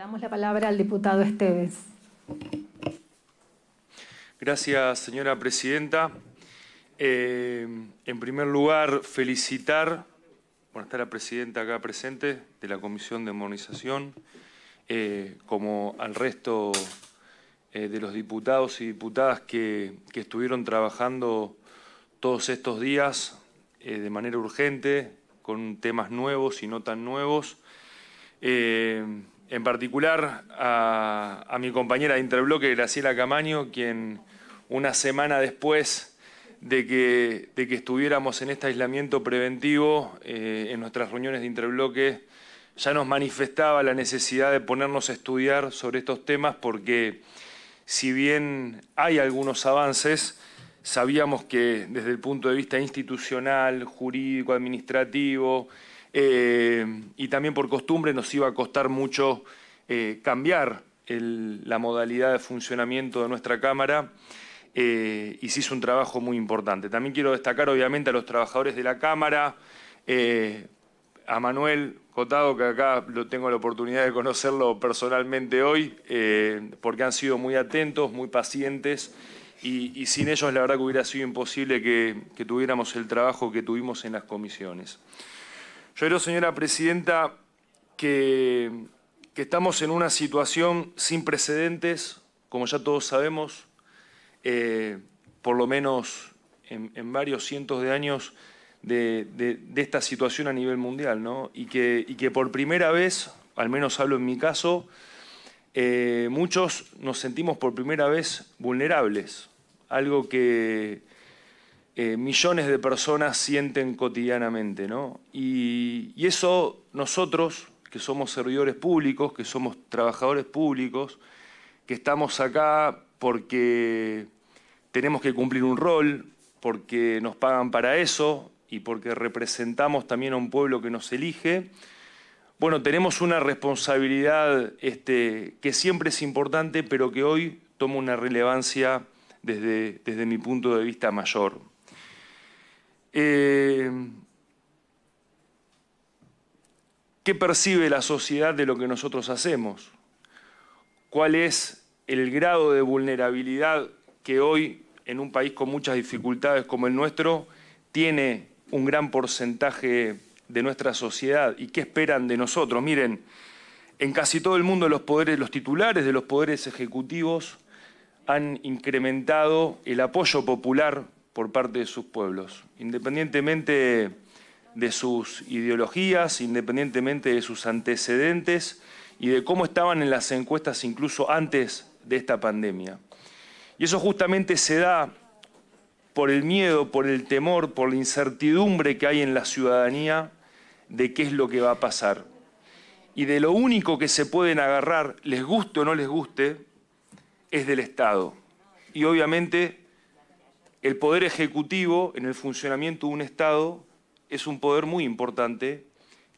damos la palabra al diputado Esteves. Gracias, señora presidenta. Eh, en primer lugar, felicitar, bueno, estar la presidenta acá presente de la Comisión de Modernización, eh, como al resto eh, de los diputados y diputadas que, estuvieron trabajando todos estos días de manera urgente, con temas nuevos y no tan nuevos en particular a, mi compañera de Interbloque, Graciela Camaño, quien una semana después de que, estuviéramos en este aislamiento preventivo, eh, en nuestras reuniones de Interbloque, ya nos manifestaba la necesidad de ponernos a estudiar sobre estos temas porque si bien hay algunos avances, sabíamos que desde el punto de vista institucional, jurídico, administrativo, eh, y también por costumbre nos iba a costar mucho eh, cambiar la modalidad de funcionamiento de nuestra Cámara eh, y se hizo un trabajo muy importante. También quiero destacar obviamente a los trabajadores de la Cámara, a Manuel Cotado, que acá lo tengo la oportunidad de conocerlo personalmente hoy, porque han sido muy atentos, muy pacientes. Y, sin ellos la verdad que hubiera sido imposible que tuviéramos el trabajo que tuvimos en las comisiones. Yo creo, señora presidenta, que, que, estamos en una situación sin precedentes, como ya todos sabemos, eh, por lo menos en, varios cientos de años de, de, esta situación a nivel mundial, ¿no? Y que, y que por primera vez, al menos hablo en mi caso, eh, muchos nos sentimos por primera vez vulnerables, algo que, eh, millones de personas sienten cotidianamente. Y, eso nosotros, que somos servidores públicos, que somos trabajadores públicos, que estamos acá porque tenemos que cumplir un rol, porque nos pagan para eso y porque representamos también a un pueblo que nos elige, bueno, tenemos una responsabilidad este, que siempre es importante, pero que hoy toma una relevancia desde mi punto de vista mayor. Eh, ¿Qué percibe la sociedad de lo que nosotros hacemos? ¿Cuál es el grado de vulnerabilidad que hoy en un país con muchas dificultades como el nuestro tiene un gran porcentaje de nuestra sociedad y qué esperan de nosotros? Miren, en casi todo el mundo los poderes, los titulares de los poderes ejecutivos han incrementado el apoyo popular por parte de sus pueblos, independientemente de sus ideologías, independientemente de sus antecedentes y de cómo estaban en las encuestas incluso antes de esta pandemia. Y eso justamente se da por el miedo, por el temor, por la incertidumbre que hay en la ciudadanía de qué es lo que va a pasar. Y de lo único que se pueden agarrar, les guste o no les guste, es del Estado. Y obviamente el poder ejecutivo en el funcionamiento de un Estado es un poder muy importante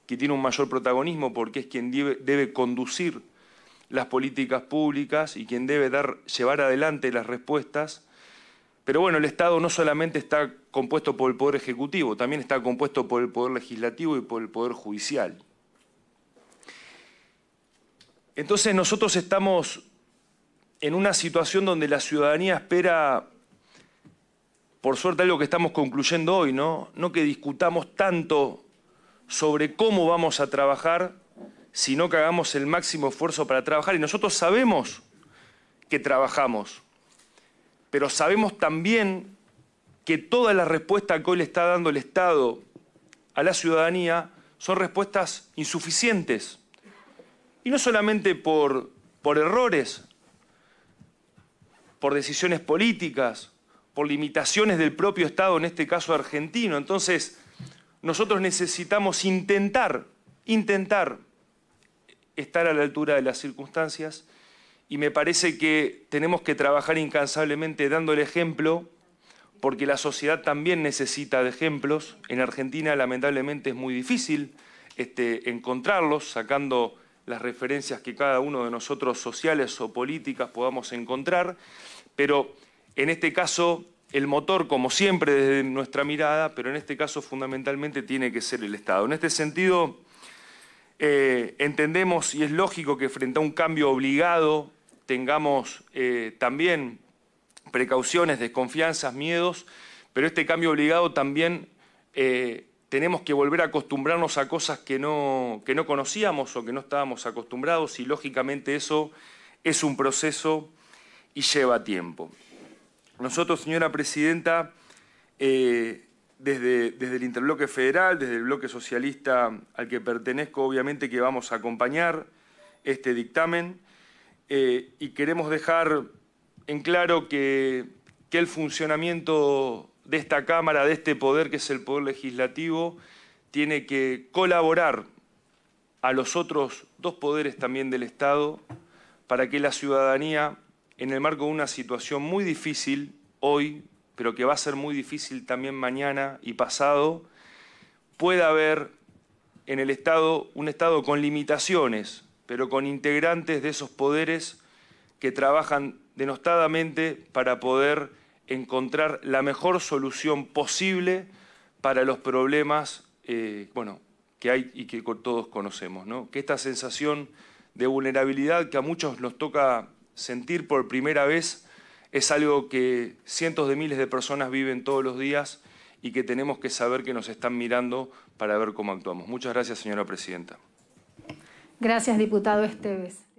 que tiene un mayor protagonismo porque es quien debe, conducir las políticas públicas y quien debe dar, llevar adelante las respuestas. Pero bueno, el Estado no solamente está compuesto por el Poder Ejecutivo, también está compuesto por el Poder Legislativo y por el Poder Judicial. Entonces nosotros estamos en una situación donde la ciudadanía espera por suerte algo que estamos concluyendo hoy, ¿no? No que discutamos tanto sobre cómo vamos a trabajar, sino que hagamos el máximo esfuerzo para trabajar. Y nosotros sabemos que trabajamos, pero sabemos también que todas las respuestas que hoy le está dando el Estado a la ciudadanía son respuestas insuficientes. Y no solamente por, por errores, por decisiones políticas, por limitaciones del propio Estado, en este caso argentino. Entonces, nosotros necesitamos intentar, intentar estar a la altura de las circunstancias y me parece que tenemos que trabajar incansablemente dando el ejemplo, porque la sociedad también necesita de ejemplos. En Argentina lamentablemente es muy difícil este, encontrarlos, sacando las referencias que cada uno de nosotros sociales o políticas podamos encontrar, pero en este caso, el motor, como siempre desde nuestra mirada, pero en este caso fundamentalmente tiene que ser el Estado. En este sentido, eh, entendemos y es lógico que frente a un cambio obligado tengamos eh, también precauciones, desconfianzas, miedos, pero este cambio obligado también eh, tenemos que volver a acostumbrarnos a cosas que no conocíamos o que no estábamos acostumbrados y lógicamente eso es un proceso y lleva tiempo. Nosotros, señora presidenta, eh, desde, desde, el interbloque federal, desde el bloque socialista al que pertenezco, obviamente que vamos a acompañar este dictamen eh, y queremos dejar en claro que, que el funcionamiento de esta Cámara, de este poder que es el poder legislativo, tiene que colaborar a los otros dos poderes también del Estado para que la ciudadanía en el marco de una situación muy difícil hoy, pero que va a ser muy difícil también mañana y pasado, pueda haber en el Estado un Estado con limitaciones, pero con integrantes de esos poderes que trabajan denostadamente para poder encontrar la mejor solución posible para los problemas eh, bueno, que hay y que todos conocemos. ¿no? Que esta sensación de vulnerabilidad que a muchos nos toca Sentir por primera vez es algo que cientos de miles de personas viven todos los días y que tenemos que saber que nos están mirando para ver cómo actuamos. Muchas gracias, señora presidenta. Gracias, diputado Esteves.